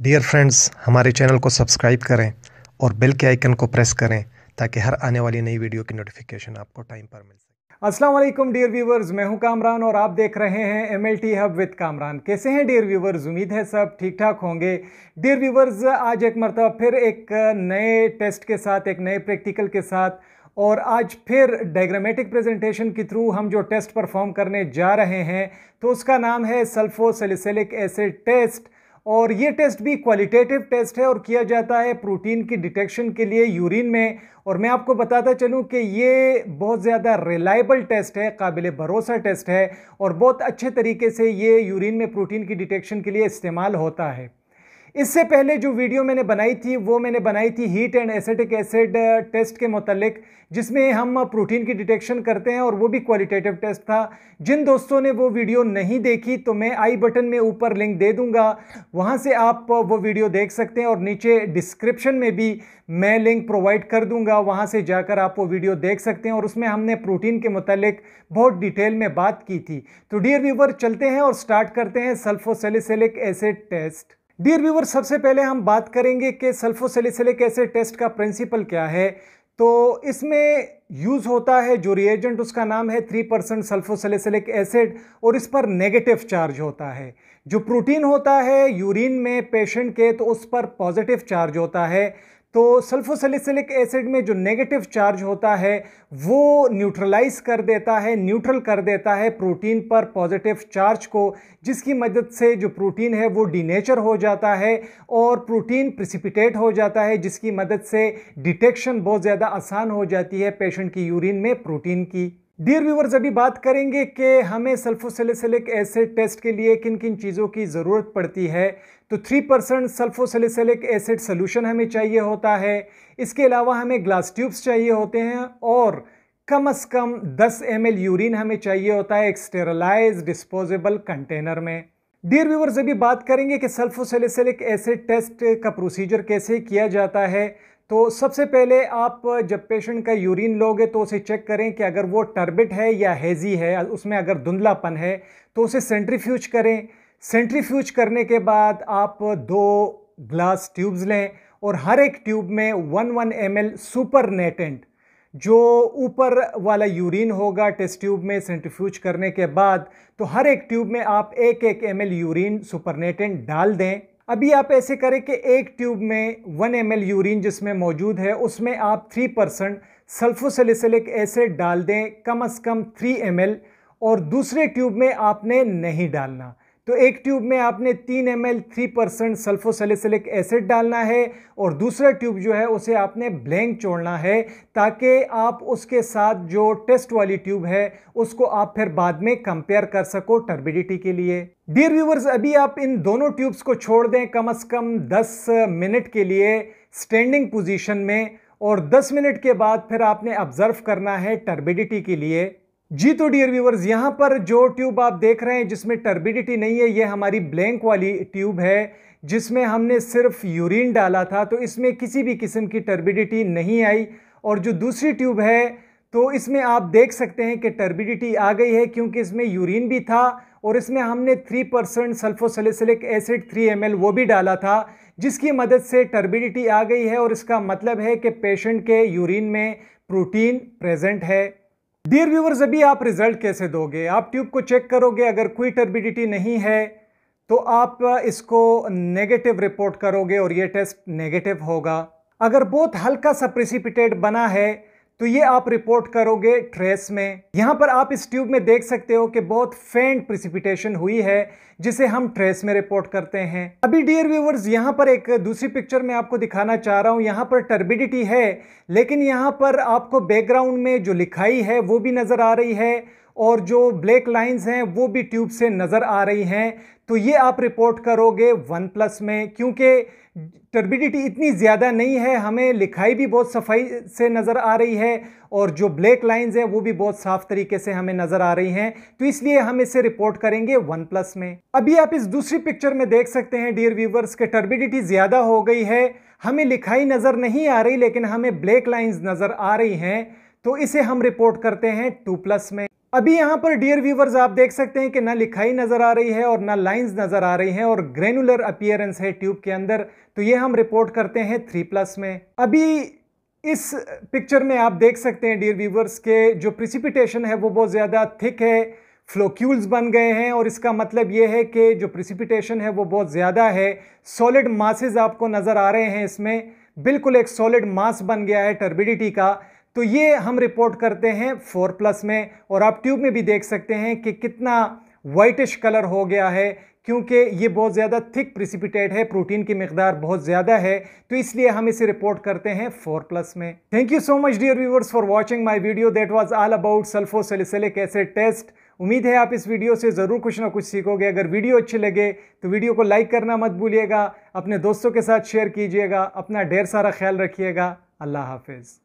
dear friends हमारे channel को subscribe करें और बेल के आइकन को प्रेस करें ताकि हर आने वाली नई वीडियो की नोटिफिकेशन आपको टाइम पर मिल सके अस्सलाम वालेकुम डियर व्यूवर्स मैं हूं कामरान और आप देख रहे हैं M L T hub with Kamran कैसे हैं डियर व्यूवर्स उम्मीद है सब ठीक ठाक होंगे डियर व्यूवर्स आज एक मरतब फिर एक नए टेस्ट के साथ एक नए प्रैक्टिकल के साथ और आज फिर डायग्रामेटिक प्रेजेंटेशन के थ्रू हम जो टेस्ट परफॉर्म करने जा रहे हैं तो उसका नाम है सल्फोसलिसिलिक एसिड टेस्ट और ये टेस्ट भी क्वालिटेटिव टेस्ट है और किया जाता है प्रोटीन की डिटेक्शन के लिए यूरिन में और मैं आपको बताता चलूँ कि ये बहुत ज़्यादा रिलायबल टेस्ट है काबिल भरोसा टेस्ट है और बहुत अच्छे तरीके से ये यूरिन में प्रोटीन की डिटेक्शन के लिए इस्तेमाल होता है इससे पहले जो वीडियो मैंने बनाई थी वो मैंने बनाई थी heat and acetic acid test के मतलब जिसमें हम प्रोटीन uh, की डिटेक्शन करते हैं और वो भी क्वालिटेटिव टेस्ट था जिन दोस्तों ने वो वीडियो नहीं देखी तो मैं आई बटन में ऊपर लिंक दे दूंगा वहाँ से आप uh, वो वीडियो देख सकते हैं और नीचे डिस्क्रिप्शन में भी मैं लिंक प्रोवाइड कर दूंगा वहाँ से जाकर आप वो वीडियो देख सकते हैं और उसमें हमने प्रोटीन के मतलब बहुत डिटेल में बात की थी तो डियर व्यूवर चलते हैं और स्टार्ट करते हैं sulfosalicylic acid test dear viewer सबसे पहले हम बात करेंगे कि सल्फोसेलिसिलिक एसिड टेस्ट का प्रिंसिपल क्या है तो इसमें यूज़ होता है जो रिएजेंट उसका नाम है थ्री परसेंट सल्फोसेलिसलिक एसिड और इस पर नेगेटिव चार्ज होता है जो प्रोटीन होता है यूरिन में पेशेंट के तो उस पर पॉजिटिव चार्ज होता है तो सल्फोसलिसिलिक एसिड में जो नेगेटिव चार्ज होता है वो न्यूट्रलाइज कर देता है न्यूट्रल कर देता है प्रोटीन पर पॉजिटिव चार्ज को जिसकी मदद से जो प्रोटीन है वो डीनेचर हो जाता है और प्रोटीन प्रिसिपिटेट हो जाता है जिसकी मदद से डिटेक्शन बहुत ज़्यादा आसान हो जाती है पेशेंट की यूरिन में प्रोटीन की डियर व्यूवर्स अभी बात करेंगे कि हमें सल्फोसेलेसिलिक एसिड टेस्ट के लिए किन किन चीज़ों की ज़रूरत पड़ती है तो three percent sulfosalicylic acid solution हमें चाहिए होता है इसके अलावा हमें ग्लास ट्यूब्स चाहिए होते हैं और कम अज़ कम 10 एम यूरिन हमें चाहिए होता है एक्सटेरलाइज डिस्पोजेबल कंटेनर में डियर व्यूवर्स अभी बात करेंगे कि सल्फोसेलेसिलिक एसिड टेस्ट का प्रोसीजर कैसे किया जाता है तो सबसे पहले आप जब पेशेंट का यूरिन लोगे तो उसे चेक करें कि अगर वो टर्बिट है या हेजी है उसमें अगर धुंधलापन है तो उसे सेंट्रीफ्यूज करें सेंट्रीफ्यूज करने के बाद आप दो ग्लास ट्यूब्स लें और हर एक ट्यूब में वन वन एम एल सुपर नेटेंट जो ऊपर वाला यूरिन होगा टेस्ट ट्यूब में सेंट्रीफ्यूज करने के बाद तो हर एक ट्यूब में आप एक एक एम एल यूरिन सुपरनेटेंट डाल दें अभी आप ऐसे करें कि एक ट्यूब में वन एम यूरिन जिसमें मौजूद है उसमें आप थ्री परसेंट सल्फोसलिसलिक एसिड डाल दें कम अज़ कम थ्री एम और दूसरे ट्यूब में आपने नहीं डालना तो एक ट्यूब में आपने तीन M L three percent sulfosalicylic acid डालना है और दूसरा ट्यूब जो है उसे आपने ब्लैंक छोड़ना है ताकि आप उसके साथ जो टेस्ट वाली ट्यूब है उसको आप फिर बाद में कंपेयर कर सको टर्बिडिटी के लिए डियर व्यूवर्स अभी आप इन दोनों ट्यूब्स को छोड़ दें कम अज़ कम 10 मिनट के लिए स्टैंडिंग पोजीशन में और 10 मिनट के बाद फिर आपने ऑब्जर्व करना है टर्बिडिटी के लिए जी तो डियर व्यूवर्स यहाँ पर जो ट्यूब आप देख रहे हैं जिसमें टर्बिडिटी नहीं है ये हमारी ब्लैंक वाली ट्यूब है जिसमें हमने सिर्फ यूरिन डाला था तो इसमें किसी भी किस्म की टर्बिडिटी नहीं आई और जो दूसरी ट्यूब है तो इसमें आप देख सकते हैं कि टर्बिडिटी आ गई है क्योंकि इसमें यूरिन भी था और इसमें हमने 3 परसेंट सल्फोसलिसिलिक एसिड 3 एम वो भी डाला था जिसकी मदद से टर्बिडिटी आ गई है और इसका मतलब है कि पेशेंट के यूरिन में प्रोटीन प्रेजेंट है डियर व्यूवर्स अभी आप रिजल्ट कैसे दोगे आप ट्यूब को चेक करोगे अगर कोई टर्बिडिटी नहीं है तो आप इसको नेगेटिव रिपोर्ट करोगे और ये टेस्ट नेगेटिव होगा अगर बहुत हल्का सा प्रिसिपिटेट बना है तो ये आप रिपोर्ट करोगे ट्रेस में यहाँ पर आप इस ट्यूब में देख सकते हो कि बहुत फेंट प्रिसिपिटेशन हुई है जिसे हम ट्रेस में रिपोर्ट करते हैं अभी डियर व्यूवर्स यहाँ पर एक दूसरी पिक्चर में आपको दिखाना चाह रहा हूँ यहाँ पर टर्बिडिटी है लेकिन यहाँ पर आपको बैकग्राउंड में जो लिखाई है वो भी नज़र आ रही है और जो ब्लैक लाइंस हैं वो भी ट्यूब से नज़र आ रही हैं तो ये आप रिपोर्ट करोगे वन प्लस में क्योंकि टर्बिडिटी इतनी ज़्यादा नहीं है हमें लिखाई भी बहुत सफाई से नज़र आ रही है और जो ब्लैक लाइंस हैं वो भी बहुत साफ तरीके से हमें नज़र आ रही हैं तो इसलिए हम इसे रिपोर्ट करेंगे वन प्लस में अभी आप इस दूसरी पिक्चर में देख सकते हैं डियर व्यूवर्स के टर्बिडिटी ज़्यादा हो गई है हमें लिखाई नज़र नहीं आ रही लेकिन हमें ब्लैक लाइन्स नज़र आ रही हैं तो इसे हम रिपोर्ट करते हैं टू प्लस में अभी यहाँ पर डियर व्यूवर्स आप देख सकते हैं कि ना लिखाई नज़र आ रही है और ना लाइंस नज़र आ रही हैं और ग्रेनुलर अपियरेंस है ट्यूब के अंदर तो ये हम रिपोर्ट करते हैं थ्री प्लस में अभी इस पिक्चर में आप देख सकते हैं डियर व्यूवर्स के जो प्रिसिपिटेशन है वो बहुत ज़्यादा थिक है फ्लोक्यूल्स बन गए हैं और इसका मतलब ये है कि जो प्रिसिपिटेशन है वो बहुत ज़्यादा है सॉलिड मासेज आपको नज़र आ रहे हैं इसमें बिल्कुल एक सॉलिड मास बन गया है टर्बिडिटी का तो ये हम रिपोर्ट करते हैं फोर प्लस में और आप ट्यूब में भी देख सकते हैं कि कितना वाइटिश कलर हो गया है क्योंकि ये बहुत ज़्यादा थिक प्रिसिपिटेट है प्रोटीन की मकदार बहुत ज़्यादा है तो इसलिए हम इसे रिपोर्ट करते हैं फोर प्लस में thank you so much dear viewers for watching my video that was all about salicylic acid test उम्मीद है आप इस वीडियो से ज़रूर कुछ ना कुछ सीखोगे अगर वीडियो अच्छी लगे तो वीडियो को लाइक करना मत भूलिएगा अपने दोस्तों के साथ शेयर कीजिएगा अपना ढेर सारा ख्याल रखिएगा अल्लाह हाफिज़